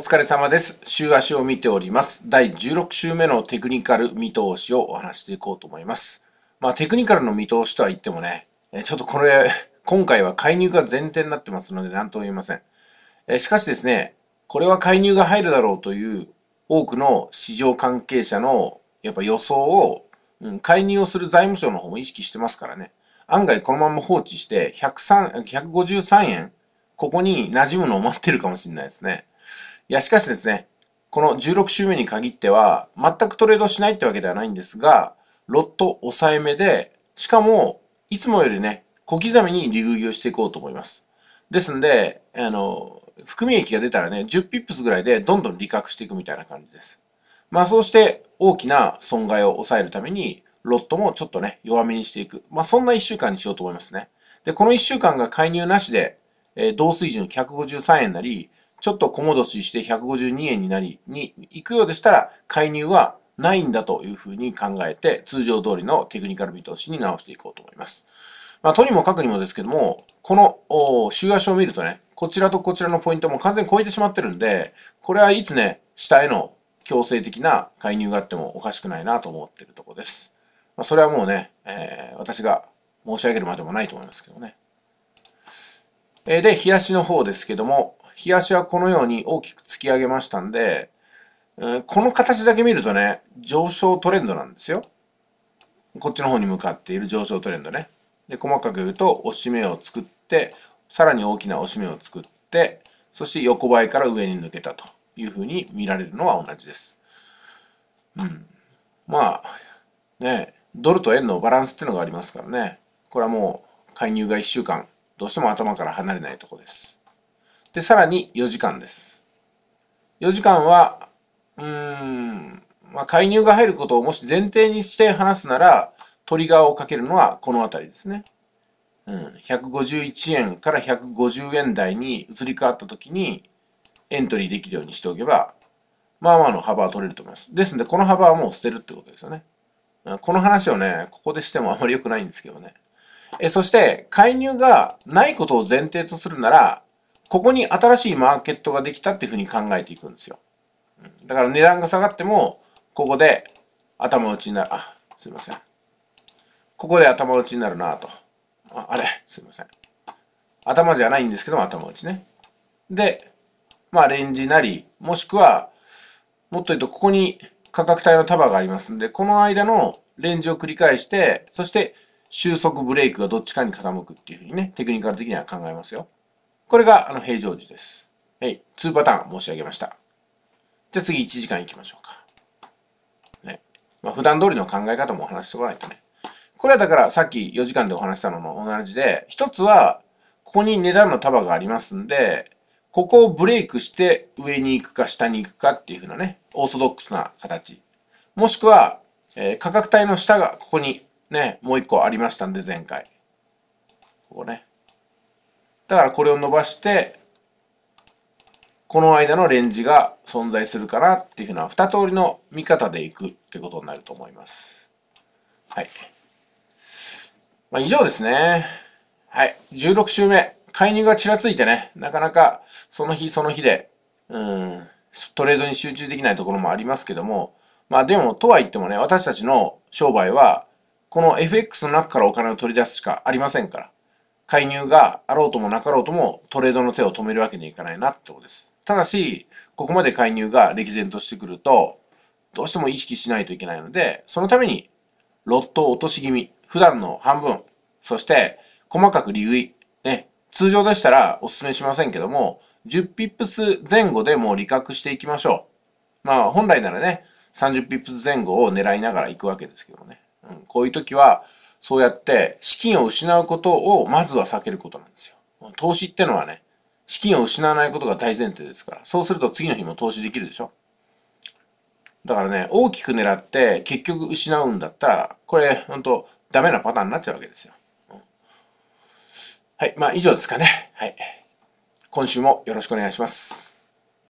お疲れ様です。週足を見ております。第16週目のテクニカル見通しをお話していこうと思います。まあテクニカルの見通しとは言ってもね、ちょっとこれ、今回は介入が前提になってますので何とも言えません。えしかしですね、これは介入が入るだろうという多くの市場関係者のやっぱ予想を、うん、介入をする財務省の方も意識してますからね。案外このまま放置して103 153円、ここに馴染むのを待ってるかもしれないですね。いや、しかしですね、この16週目に限っては、全くトレードしないってわけではないんですが、ロット抑えめで、しかも、いつもよりね、小刻みに利食いをしていこうと思います。ですんで、あの、含み益が出たらね、10ピップスぐらいでどんどん利確していくみたいな感じです。まあそうして大きな損害を抑えるために、ロットもちょっとね、弱めにしていく。まあそんな1週間にしようと思いますね。で、この1週間が介入なしで、えー、同水準153円なり、ちょっと小戻しして152円になり、に行くようでしたら、介入はないんだというふうに考えて、通常通りのテクニカル見通しに直していこうと思います。まあ、とにもかくにもですけども、この週足を見るとね、こちらとこちらのポイントも完全に超えてしまってるんで、これはいつね、下への強制的な介入があってもおかしくないなと思ってるとこです。まあ、それはもうね、えー、私が申し上げるまでもないと思いますけどね。えー、で、冷やしの方ですけども、日足はこのように大きく突き上げましたんで、この形だけ見るとね、上昇トレンドなんですよ。こっちの方に向かっている上昇トレンドね。で、細かく言うと、押し目を作って、さらに大きな押し目を作って、そして横ばいから上に抜けたというふうに見られるのは同じです。うん。まあ、ね、ドルと円のバランスっていうのがありますからね。これはもう、介入が1週間、どうしても頭から離れないとこです。で、さらに4時間です。4時間は、うーん、まあ、介入が入ることをもし前提にして話すなら、トリガーをかけるのはこのあたりですね。うん、151円から150円台に移り変わった時にエントリーできるようにしておけば、まあまあの幅は取れると思います。ですので、この幅はもう捨てるってことですよね。この話をね、ここでしてもあまり良くないんですけどね。えそして、介入がないことを前提とするなら、ここに新しいマーケットができたっていうふうに考えていくんですよ。だから値段が下がっても、ここで頭打ちになる。あ、すいません。ここで頭打ちになるなと。あ、あれすいません。頭じゃないんですけど頭打ちね。で、まあ、レンジなり、もしくは、もっと言うと、ここに価格帯の束がありますんで、この間のレンジを繰り返して、そして収束ブレイクがどっちかに傾くっていうふうにね、テクニカル的には考えますよ。これがあの平常時です。はい。2パターン申し上げました。じゃあ次1時間いきましょうか。ね。まあ、普段通りの考え方もお話ししてこないとね。これはだからさっき4時間でお話したのも同じで、一つは、ここに値段の束がありますんで、ここをブレイクして上に行くか下に行くかっていう風なね、オーソドックスな形。もしくは、えー、価格帯の下がここにね、もう一個ありましたんで前回。ここね。だからこれを伸ばして、この間のレンジが存在するかなっていうふうな二通りの見方でいくっていうことになると思います。はい。まあ、以上ですね。はい。16週目。介入がちらついてね、なかなかその日その日で、うん、トレードに集中できないところもありますけども、まあでも、とは言ってもね、私たちの商売は、この FX の中からお金を取り出すしかありませんから。介入があろうともなかろうともトレードの手を止めるわけにはいかないなってことです。ただし、ここまで介入が歴然としてくると、どうしても意識しないといけないので、そのために、ロット落とし気味、普段の半分、そして、細かく利食い、ね、通常でしたらお勧めしませんけども、10ピップス前後でもう利確していきましょう。まあ、本来ならね、30ピップス前後を狙いながら行くわけですけどもね。うん、こういう時は、そうやって資金を失うことをまずは避けることなんですよ。投資ってのはね、資金を失わないことが大前提ですから、そうすると次の日も投資できるでしょだからね、大きく狙って結局失うんだったら、これ、ほんと、ダメなパターンになっちゃうわけですよ。うん、はい。まあ、以上ですかね。はい。今週もよろしくお願いします。